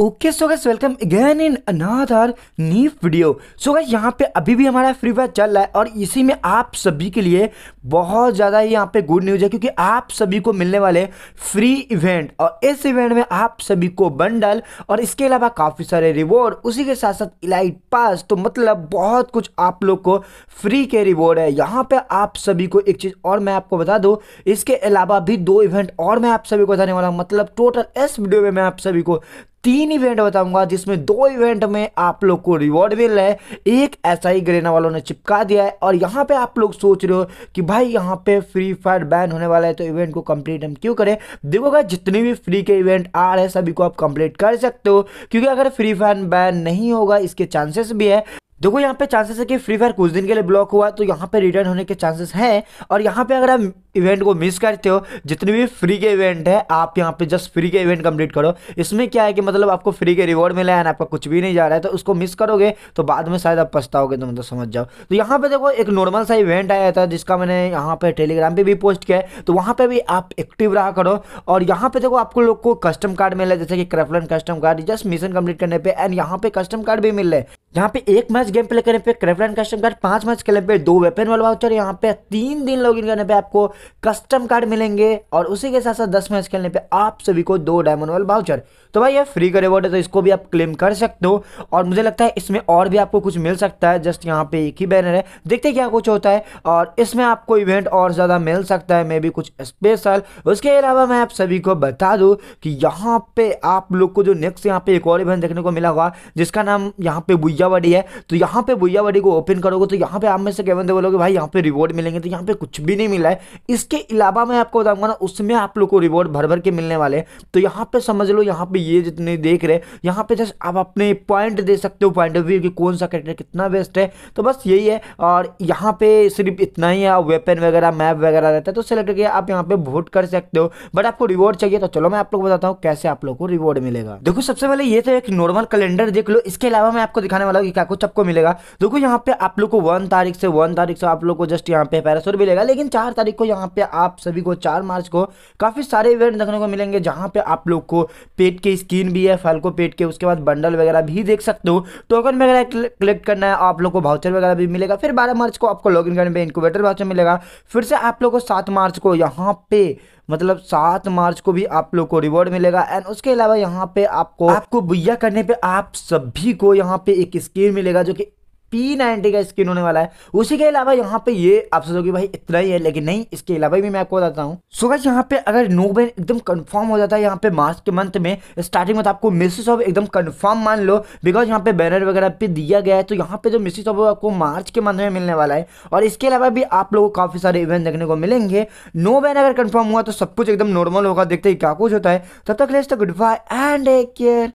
okay so guys welcome again in another new video so guys यहाँ पे अभी भी हमारा फ्री फायर चल रहा है और इसी में आप सभी के लिए बहुत ज़्यादा ही यहाँ पे गुड न्यूज़ है क्योंकि आप सभी को मिलने वाले फ्री इवेंट और इस इवेंट में आप सभी को बंडल और इसके अलावा काफ़ी सारे रिवॉर्ड उसी के साथ साथ इलाइट पास तो मतलब बहुत कुछ आप लोग को फ्री के रिवॉर्ड है यहाँ पे आप सभी को एक चीज़ और मैं आपको बता दूं इसके अलावा भी दो इवेंट और मैं आप सभी को बताने वाला हूँ मतलब टोटल इस वीडियो में मैं आप सभी को तीन इवेंट बताऊंगा जिसमें दो इवेंट में आप लोग को रिवॉर्ड मिल रहा है एक ऐसा ही ग्रेना वालों ने चिपका दिया है और यहाँ पे आप लोग सोच रहे हो कि भाई यहाँ पे फ्री फायर बैन होने वाला है तो इवेंट को कंप्लीट हम क्यों करें देखोगा जितने भी फ्री के इवेंट आ रहे हैं सभी को आप कंप्लीट कर सकते हो क्योंकि अगर फ्री फायर बैन नहीं होगा इसके चांसेस भी है देखो यहाँ पे चांसेस है कि फ्री फायर कुछ दिन के लिए ब्लॉक हुआ तो यहाँ पे रिटर्न होने के चांसेस हैं और यहाँ पे अगर आप इवेंट को मिस करते हो जितने भी फ्री के इवेंट है आप यहाँ पे जस्ट फ्री के इवेंट कंप्लीट करो इसमें क्या है कि मतलब आपको फ्री के रिवॉर्ड मिला है ना आपका कुछ भी नहीं जा रहा है तो उसको मिस करोगे तो बाद में शायद आप पछताओगे तो मतलब समझ जाओ तो यहाँ पे देखो एक नॉर्मल सा इवेंट आया था जिसका मैंने यहाँ पे टेलीग्राम पे भी पोस्ट किया है तो वहाँ पे भी आप एक्टिव रहा करो और यहाँ पे देखो आपको लोग को कस्टम कार्ड मिला जैसे कि क्रेफलन custom card just mission complete करने पे एंड यहाँ पे कस्टम कार्ड भी मिल रहे यहाँ पे एक मैच गेम प्ले करने पे क्रेफलन कस्टम कार्ड पांच मैच खेलने पे दो वेपन वाला वाउचर यहाँ पे तीन दिन लॉग इन करने पे आपको कस्टम कार्ड मिलेंगे और उसी के साथ साथ दस मैच खेलने पे आप सभी को दो डायमंड वाल बाउचर तो भाई ये फ्री का रिवॉर्ड है तो इसको भी आप क्लेम कर सकते हो और मुझे लगता है इसमें और भी आपको कुछ मिल सकता है जस्ट यहाँ पे एक ही बैनर है देखते क्या कुछ होता है और इसमें आपको इवेंट और ज़्यादा मिल सकता है मे बी कुछ स्पेशल उसके अलावा मैं आप सभी को बता दूँ कि यहाँ पे आप लोग को जो नेक्स्ट यहाँ पे एक और इवेंट देखने को मिला हुआ जिसका नाम यहाँ पे बुइयावाड़ी है तो यहाँ पे बुइयावाड़ी को ओपन करोगे तो यहाँ पे आप में से कहते बोलोगे भाई यहाँ पे रिवॉर्ड मिलेंगे तो यहाँ पे कुछ भी नहीं मिला है इसके अलावा मैं आपको बताऊंगा ना उसमें आप लोग को रिवॉर्ड भर भर के मिलने वाले हैं तो यहाँ पे समझ लो यहाँ पे ये जितने देख रहे हैं यहाँ पे जस्ट आप अपने पॉइंट दे सकते हो पॉइंट ऑफ व्यू कि कौन सा कैरेक्टर कितना बेस्ट है तो बस यही है और यहाँ पे सिर्फ इतना ही है वेपन वगैरह मैप वगैरह रहता है तो सिलेक्ट करके आप यहाँ पे वोट कर सकते हो बट आपको रिवॉर्ड चाहिए तो चलो मैं आप लोग बताता हूँ कैसे आप लोग को रिवॉर्ड मिलेगा देखो सबसे पहले ये तो एक नॉर्मल कैलेंडर देख लो इसके अलावा मैं आपको दिखाने वाला हूँ कि क्या कुछ आपको मिलेगा देखो यहाँ पे आप लोग को वन तारीख से वन तारीख से आप लोग को जस्ट यहाँ पे पैरासोर मिलेगा लेकिन चार तारीख को यहाँ जहाँ पे आप सभी को चार मार्च को काफ़ी सारे इवेंट देखने को मिलेंगे जहाँ पे आप लोग को पेट के स्किन भी है को पेट के उसके बाद बंडल वगैरह भी देख सकते हो टोकन वगैरह कलेक्ट करना है आप लोग को भाउचर वगैरह भी मिलेगा फिर बारह मार्च को आपको लॉग करने पर इनक्यूबेटर भाउचर मिलेगा फिर से आप लोग को सात मार्च को यहाँ पे मतलब सात मार्च को भी आप लोग को रिवॉर्ड मिलेगा एंड उसके अलावा यहाँ पे आपको आपको बुया करने पे आप सभी को यहाँ पे एक स्कीम मिलेगा जो कि पी नाइनटी का स्किन होने वाला है उसी के अलावा यहाँ पे ये आप सोचोगे भाई इतना ही है लेकिन नहीं इसके अलावा भी मैं आपको बताता हूँ सो गाइस यहाँ पे अगर नो बैन एकदम कंफर्म हो जाता है यहाँ पे मार्च के मंथ में स्टार्टिंग में तो आपको मिसिस ऑफ एकदम कंफर्म मान लो बिकॉज यहाँ पे बैनर वगैरह पे दिया गया है तो यहाँ पे जो मिसिस ऑफ आपको मार्च के मंथ में मिलने वाला है और इसके अलावा भी आप लोगों को काफी सारे इवेंट देखने को मिलेंगे नो बैन अगर कन्फर्म हुआ तो सब कुछ एकदम नॉर्मल होगा देखते ही क्या कुछ होता है तब तक let's goodbye and take care